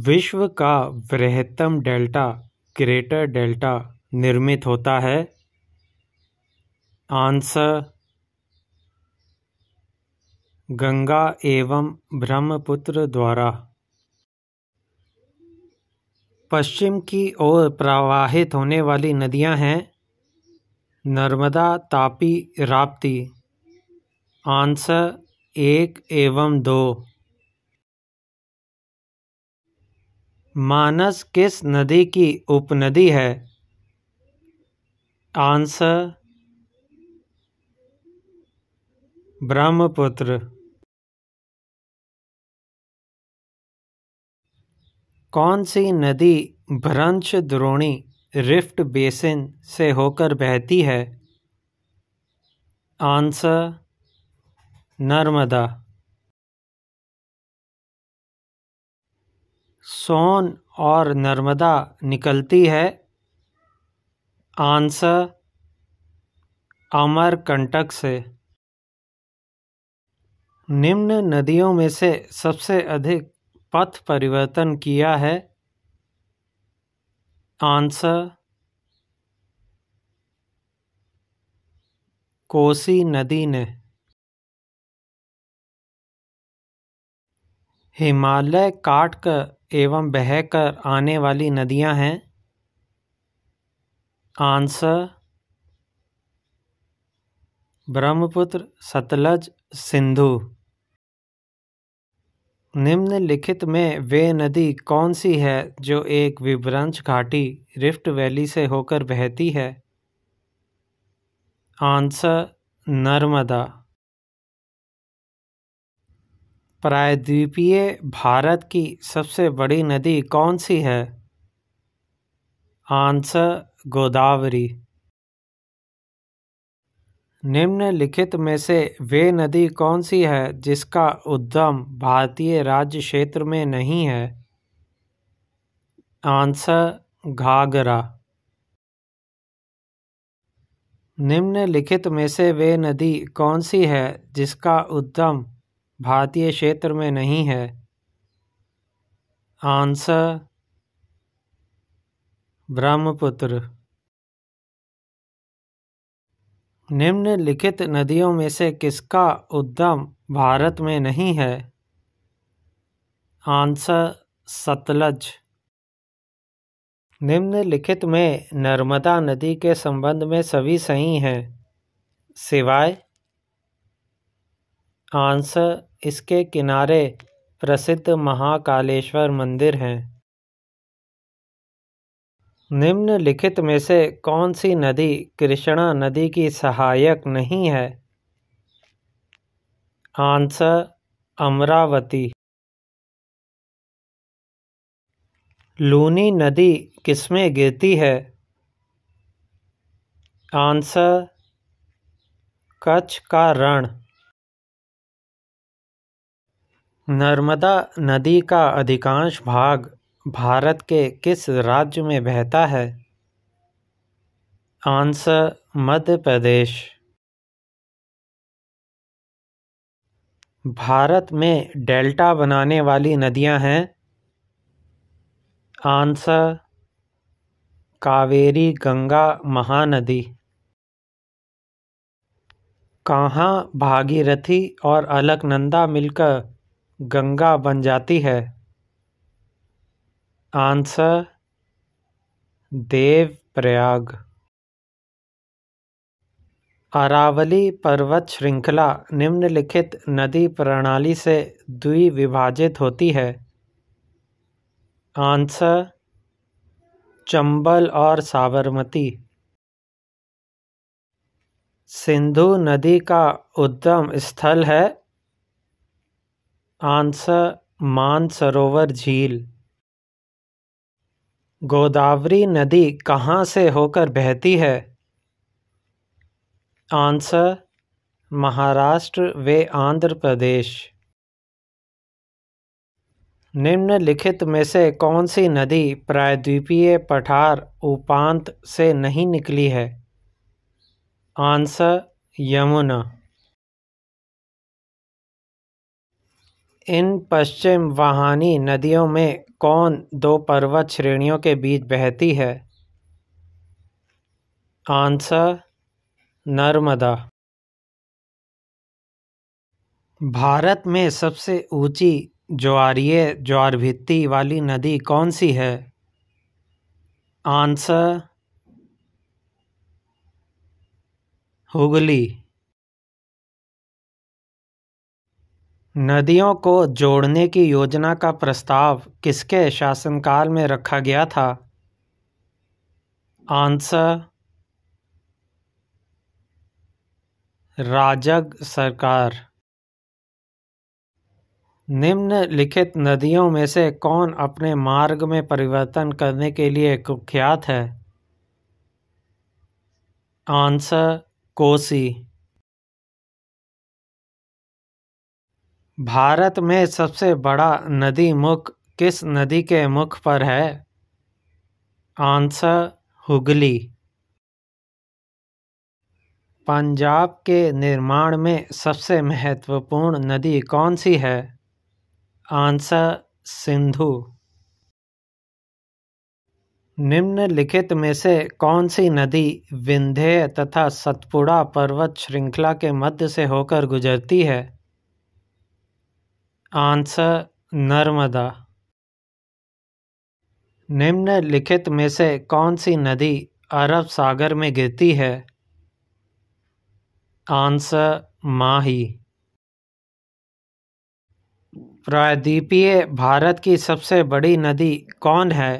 विश्व का बृहत्तम delta greater delta निर्मित होता है आंसर गंगा एवं ब्रह्मपुत्र द्वारा पश्चिम की ओर प्रवाहित होने वाली नदियां हैं नर्मदा तापी राप्ती आंसर एक एवं दो मानस किस नदी की उपनदी है आंसर ब्रह्मपुत्र कौन सी नदी भ्रंश द्रोणी रिफ्ट बेसिन से होकर बहती है आंसर नर्मदा सोन और नर्मदा निकलती है आंसर अमरकंटक से निम्न नदियों में से सबसे अधिक पथ परिवर्तन किया है आंसर कोसी नदी ने हिमालय काट कर एवं बह कर आने वाली नदियाँ हैं आंसर ब्रह्मपुत्र सतलज सिंधु निम्नलिखित में वे नदी कौन सी है जो एक विभ्रंश घाटी रिफ्ट वैली से होकर बहती है आंसर नर्मदा प्रायद्वीपीय भारत की सबसे बड़ी नदी कौन सी है आंसर गोदावरी निम्नलिखित में से वे नदी कौन सी है जिसका उद्गम भारतीय राज्य क्षेत्र में नहीं है आंसर घाघरा निम्नलिखित में से वे नदी कौन सी है जिसका उद्गम भारतीय क्षेत्र में नहीं है आंसर ब्रह्मपुत्र निम्नलिखित नदियों में से किसका उद्गम भारत में नहीं है आंसर सतलज निम्नलिखित में नर्मदा नदी के संबंध में सभी सही हैं सिवाय आंसर इसके किनारे प्रसिद्ध महाकालेश्वर मंदिर हैं निम्नलिखित में से कौन सी नदी कृष्णा नदी की सहायक नहीं है आंसर अमरावती लूनी नदी किसमें गिरती है आंसर कच्छ का रण नर्मदा नदी का अधिकांश भाग भारत के किस राज्य में बहता है आंसर मध्य प्रदेश भारत में डेल्टा बनाने वाली नदियां हैं आंसर कावेरी गंगा महानदी कहाँ भागीरथी और अलकनंदा मिलकर गंगा बन जाती है आंसर देव प्रयाग अरावली पर्वत श्रृंखला निम्नलिखित नदी प्रणाली से द्विविभाजित होती है आंसर चंबल और साबरमती सिंधु नदी का उद्गम स्थल है आंसर मानसरोवर झील गोदावरी नदी कहाँ से होकर बहती है आंसर महाराष्ट्र व आंध्र प्रदेश निम्नलिखित में से कौन सी नदी प्रायद्वीपीय पठार उपांत से नहीं निकली है आंसर यमुना इन पश्चिम वाहानी नदियों में कौन दो पर्वत श्रेणियों के बीच बहती है आंसर नर्मदा भारत में सबसे ऊंची ज्वारीय ज्वारभित्ति वाली नदी कौन सी है आंसर हुगली नदियों को जोड़ने की योजना का प्रस्ताव किसके शासनकाल में रखा गया था आंसर राजग सरकार निम्नलिखित नदियों में से कौन अपने मार्ग में परिवर्तन करने के लिए कुख्यात है आंसर कोसी भारत में सबसे बड़ा नदी मुख किस नदी के मुख पर है आंसर हुगली पंजाब के निर्माण में सबसे महत्वपूर्ण नदी कौन सी है आंसर सिंधु निम्नलिखित में से कौन सी नदी विंध्य तथा सतपुड़ा पर्वत श्रृंखला के मध्य से होकर गुजरती है आंसर नर्मदा निम्नलिखित में से कौन सी नदी अरब सागर में गिरती है आंसर माही प्रायद्वीपीय भारत की सबसे बड़ी नदी कौन है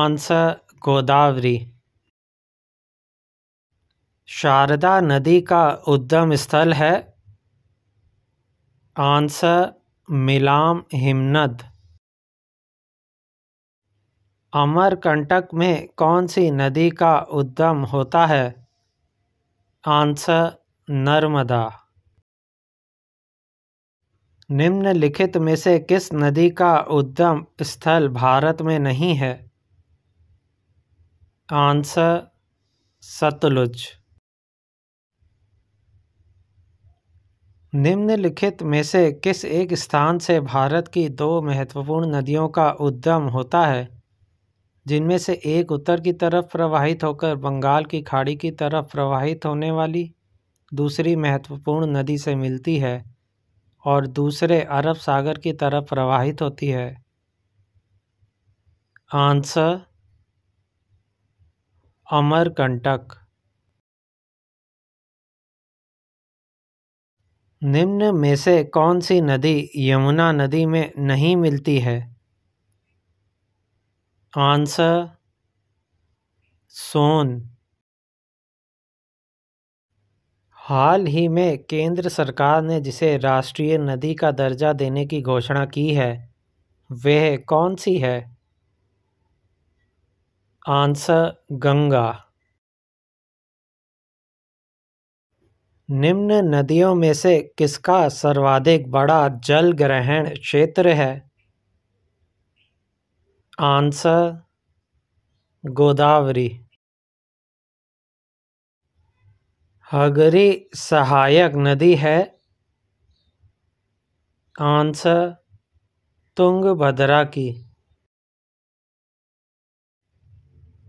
आंसर गोदावरी शारदा नदी का उद्गम स्थल है आंसर मिलाम हिमनद अमरकंटक में कौन सी नदी का उद्गम होता है आंसर नर्मदा निम्नलिखित में से किस नदी का उद्गम स्थल भारत में नहीं है आंसर सतलुज निम्नलिखित में से किस एक स्थान से भारत की दो महत्वपूर्ण नदियों का उद्गम होता है जिनमें से एक उत्तर की तरफ प्रवाहित होकर बंगाल की खाड़ी की तरफ प्रवाहित होने वाली दूसरी महत्वपूर्ण नदी से मिलती है और दूसरे अरब सागर की तरफ प्रवाहित होती है आंसर अमरकंटक निम्न में से कौन सी नदी यमुना नदी में नहीं मिलती है आंसर सोन हाल ही में केंद्र सरकार ने जिसे राष्ट्रीय नदी का दर्जा देने की घोषणा की है वह कौन सी है आंसर गंगा निम्न नदियों में से किसका सर्वाधिक बड़ा जलग्रहण क्षेत्र है आंसर गोदावरी हगरी सहायक नदी है आंसर तुंगभद्रा की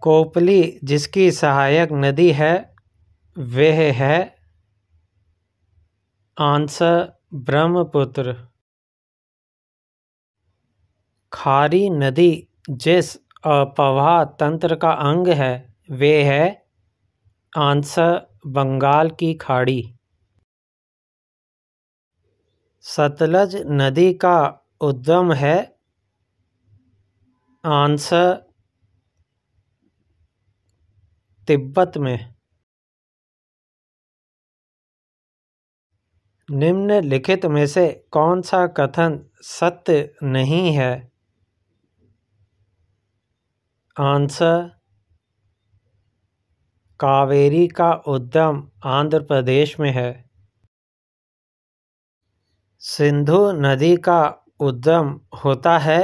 कोपली जिसकी सहायक नदी है वह है आंसर ब्रह्मपुत्र खारी नदी जिस अपवाह तंत्र का अंग है वे है आंसर बंगाल की खाड़ी सतलज नदी का उद्गम है आंसर तिब्बत में निम्नलिखित में से कौन सा कथन सत्य नहीं है आंसर कावेरी का उद्यम आंध्र प्रदेश में है सिंधु नदी का उद्यम होता है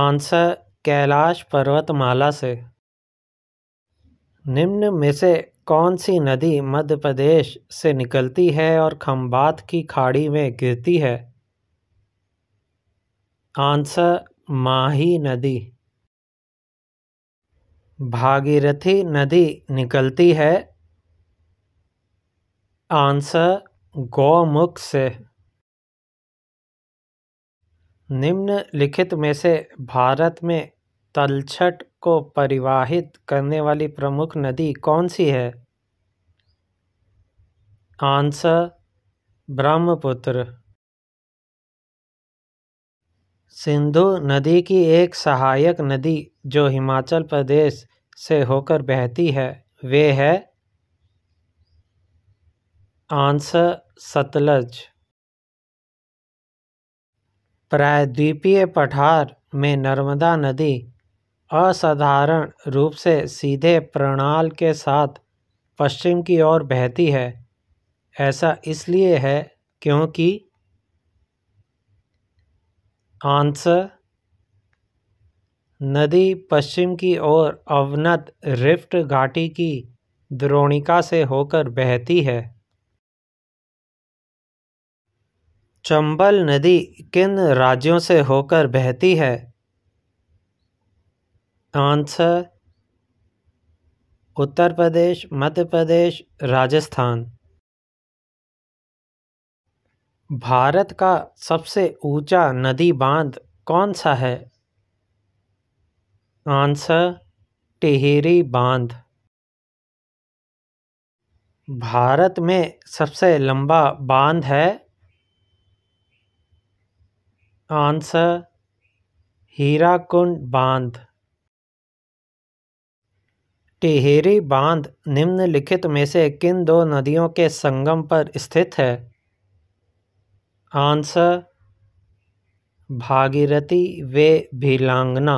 आंसर कैलाश पर्वतमाला से निम्न में से कौन सी नदी मध्य प्रदेश से निकलती है और खम्बात की खाड़ी में गिरती है आंसर माही नदी भागीरथी नदी निकलती है आंसर गौमुख से निम्नलिखित में से भारत में तलछट को परिवाहित करने वाली प्रमुख नदी कौन सी है आंसर ब्रह्मपुत्र सिंधु नदी की एक सहायक नदी जो हिमाचल प्रदेश से होकर बहती है वे है आंसर सतलज प्रायद्वीपीय पठार में नर्मदा नदी असाधारण रूप से सीधे प्रणाल के साथ पश्चिम की ओर बहती है ऐसा इसलिए है क्योंकि आंसर नदी पश्चिम की ओर अवनत रिफ्ट घाटी की द्रोणिका से होकर बहती है चंबल नदी किन राज्यों से होकर बहती है आंसर उत्तर प्रदेश मध्य प्रदेश राजस्थान भारत का सबसे ऊंचा नदी बांध कौन सा है आंसर टिहरी बांध भारत में सबसे लंबा बांध है आंसर हीराकुंड बांध टिहेरी बांध निम्नलिखित में से किन दो नदियों के संगम पर स्थित है आंसर भागीरथी वे भीलांगना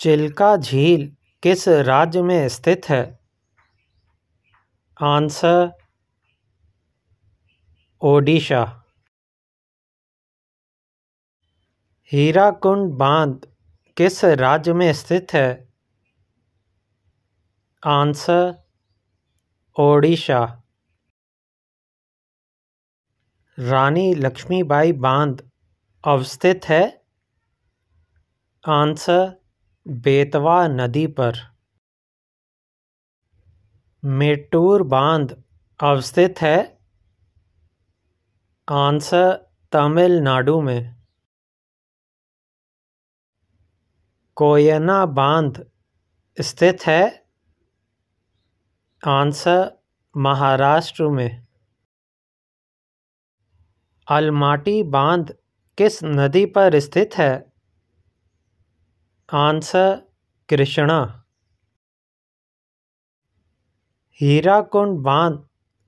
चिल्का झील किस राज्य में स्थित है आंसर ओडिशा हीराकुंड बांध किस राज्य में स्थित है आंसर ओडिशा रानी लक्ष्मीबाई बांध अवस्थित है आंसर बेतवा नदी पर मेटूर बांध अवस्थित है आंसर तमिलनाडु में कोयना बांध स्थित है आंसर महाराष्ट्र में अलमाटी बांध किस नदी पर स्थित है आंसर कृष्णा हीराकुंड बांध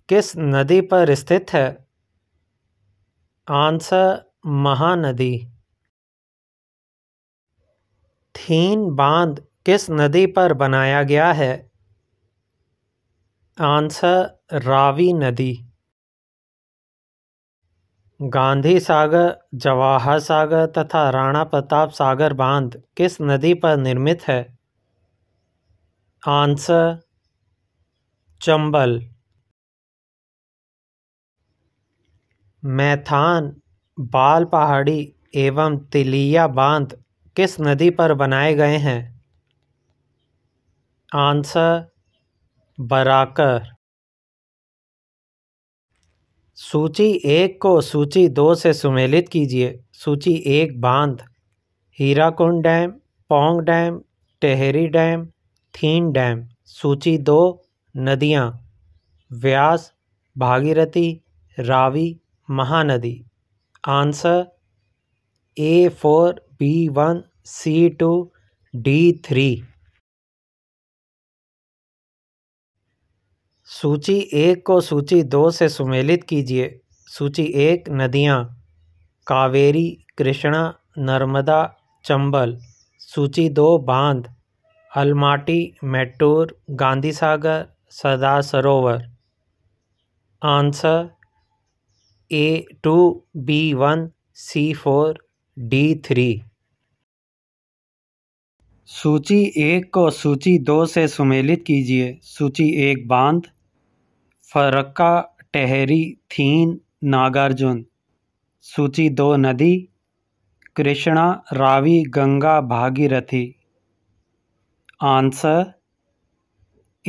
किस नदी पर स्थित है आंसर महानदी थीन बांध किस नदी पर बनाया गया है आंसर रावी नदी गांधी सागर जवाहर सागर तथा राणा प्रताप सागर बांध किस नदी पर निर्मित है आंसर चंबल मैथान बाल पहाड़ी एवं तिलिया बांध किस नदी पर बनाए गए हैं आंसर बराकर सूची एक को सूची दो से सुमेलित कीजिए सूची एक बांध Hirakud dam Pong dam Tehri dam Thein dam सूची दो नदियाँ Beas Bhagirathi Ravi Mahanadi answer A four B one C two D three सूची एक को सूची दो से सुमेलित कीजिए सूची एक नदियाँ कावेरी कृष्णा नर्मदा चंबल सूची दो बांध Almatti Mettur Gandhi Sagar Sardar Sarovar answer A two B one C four D three सूची एक को सूची दो से सुमेलित कीजिए सूची एक बांध फरक्का टहरी थीन नागार्जुन सूची दो नदी Krishna Ravi Ganga Bhagirathi answer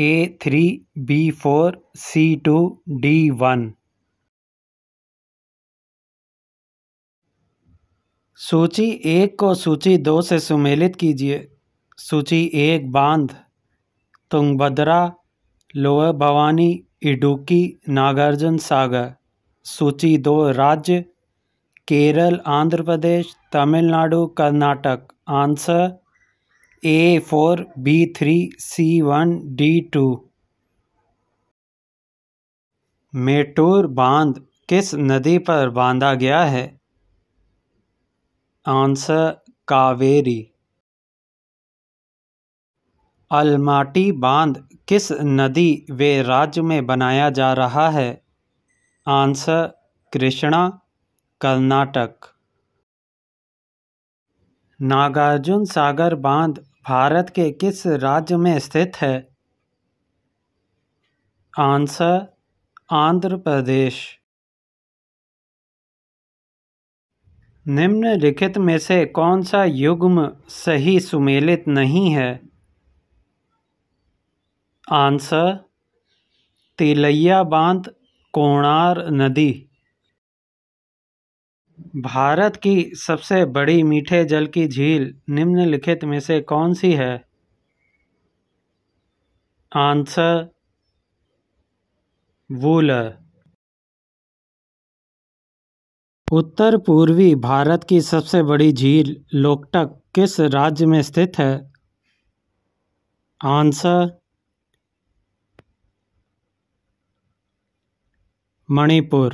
A three B four C two D one सूची एक को सूची दो से सुमेलित कीजिए सूची एक बांध तुंगभद्रा लोअर भवानी इडुकी नागार्जुन सागर सूची दो राज्य Kerala Andhra Pradesh Tamil Nadu Karnataka answer A four B three C one D two Mettur बांध किस नदी पर बांधा गया है आंसर कावेरी अलमाटी बांध किस नदी व राज्य में बनाया जा रहा है आंसर कृष्णा कर्नाटक नागार्जुन सागर बांध भारत के किस राज्य में स्थित है आंसर आंध्र प्रदेश निम्नलिखित में से कौन सा युग्म सही सुमेलित नहीं है आंसर तिलैया बांध कोणार नदी भारत की सबसे बड़ी मीठे जल की झील निम्नलिखित में से कौन सी है आंसर वूलर उत्तर पूर्वी भारत की सबसे बड़ी झील लोकटक किस राज्य में स्थित है आंसर मणिपुर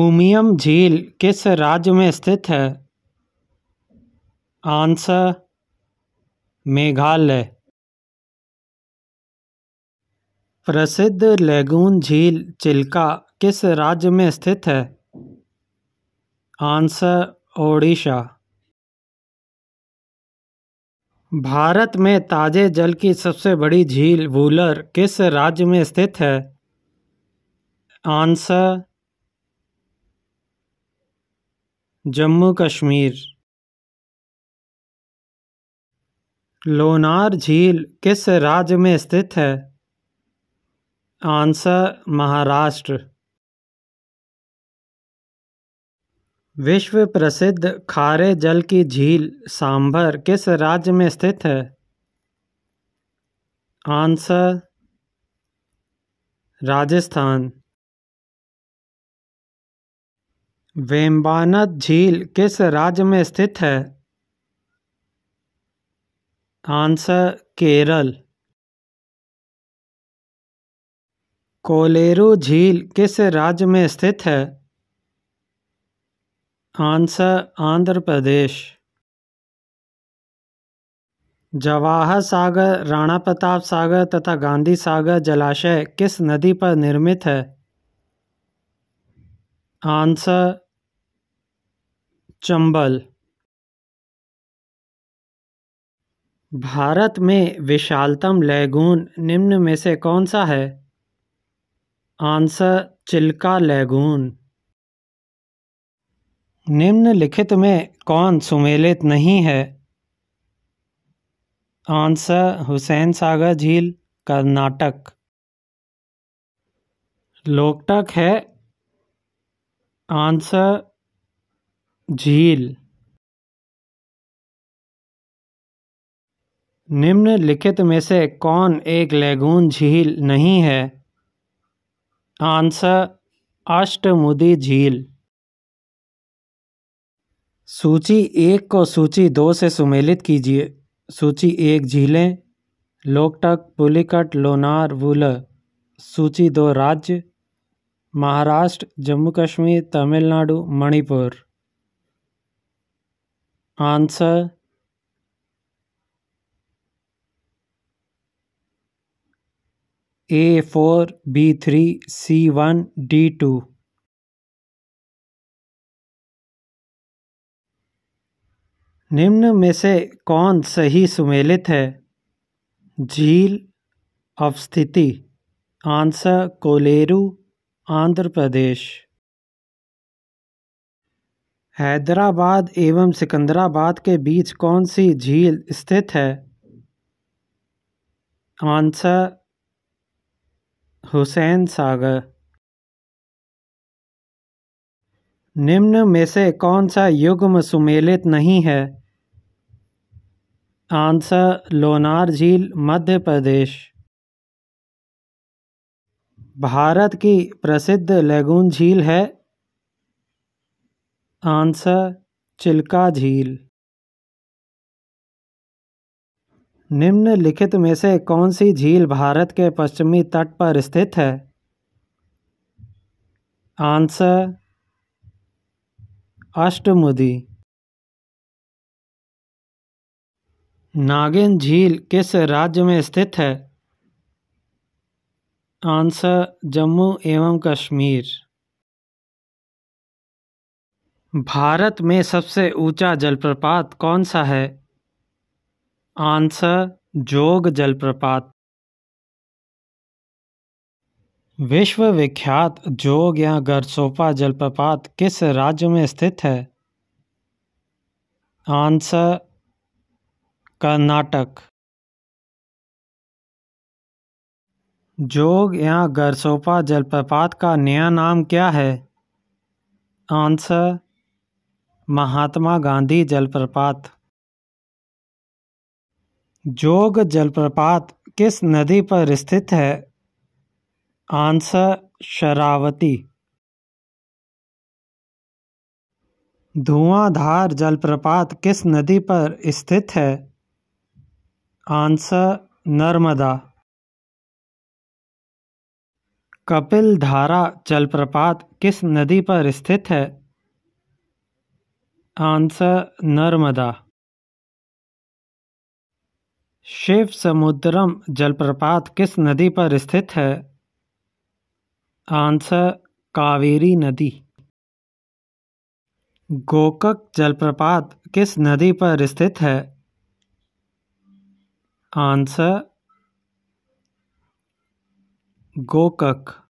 उमियम झील किस राज्य में स्थित है आंसर मेघालय प्रसिद्ध लेगून झील चिल्का किस राज्य में स्थित है आंसर ओडिशा भारत में ताजे जल की सबसे बड़ी झील वुलर किस राज्य में स्थित है आंसर जम्मू कश्मीर लोनार झील किस राज्य में स्थित है आंसर महाराष्ट्र विश्व प्रसिद्ध खारे जल की झील सांभर किस राज्य में स्थित है आंसर राजस्थान वेम्बानद झील किस राज्य में स्थित है आंसर केरल कोलेरू झील किस राज्य में स्थित है आंसर आंध्र प्रदेश जवाहर सागर राणा प्रताप सागर तथा गांधी सागर जलाशय किस नदी पर निर्मित है आंसर चंबल भारत में विशालतम लैगून निम्न में से कौन सा है आंसर चिल्का लैगून निम्नलिखित में कौन सुमेलित नहीं है आंसर हुसैन सागर झील कर्नाटक लोकटक है आंसर झील निम्नलिखित में से कौन एक लेगून झील नहीं है आंसर अष्टमुदी झील सूची एक को सूची दो से सुमेलित कीजिए सूची एक झीलें लोकटक पुलिकट लोनार वुलर सूची दो राज्य Maharashtra Jammu Kashmir Tamil Nadu Manipur answer A four B three C one D two निम्न में से कौन सही सुमेलित है झील अवस्थिति आंसर कोलेरू आंध्र प्रदेश हैदराबाद एवं सिकंदराबाद के बीच कौन सी झील स्थित है आंसर हुसैन सागर निम्न में से कौन सा युग्म सुमेलित नहीं है आंसर लोनार झील मध्य प्रदेश भारत की प्रसिद्ध लैगून झील है आंसर चिल्का झील निम्नलिखित में से कौन सी झील भारत के पश्चिमी तट पर स्थित है आंसर अष्टमुदी नागिन झील किस राज्य में स्थित है आंसर जम्मू एवं कश्मीर भारत में सबसे ऊंचा जलप्रपात कौन सा है आंसर जोग जलप्रपात विश्व विख्यात जोग या गरसोपा जलप्रपात किस राज्य में स्थित है आंसर कर्नाटक जोग या गरसोपा जलप्रपात का नया नाम क्या है आंसर महात्मा गांधी जलप्रपात जोग जलप्रपात किस नदी पर स्थित है आंसर शरावती धुआंधार जलप्रपात किस नदी पर स्थित है आंसर नर्मदा कपिल धारा जलप्रपात किस नदी पर स्थित है आंसर नर्मदा शिव समुद्रम जलप्रपात किस नदी पर स्थित है आंसर कावेरी नदी गोकक जलप्रपात किस नदी पर स्थित है answer Gokak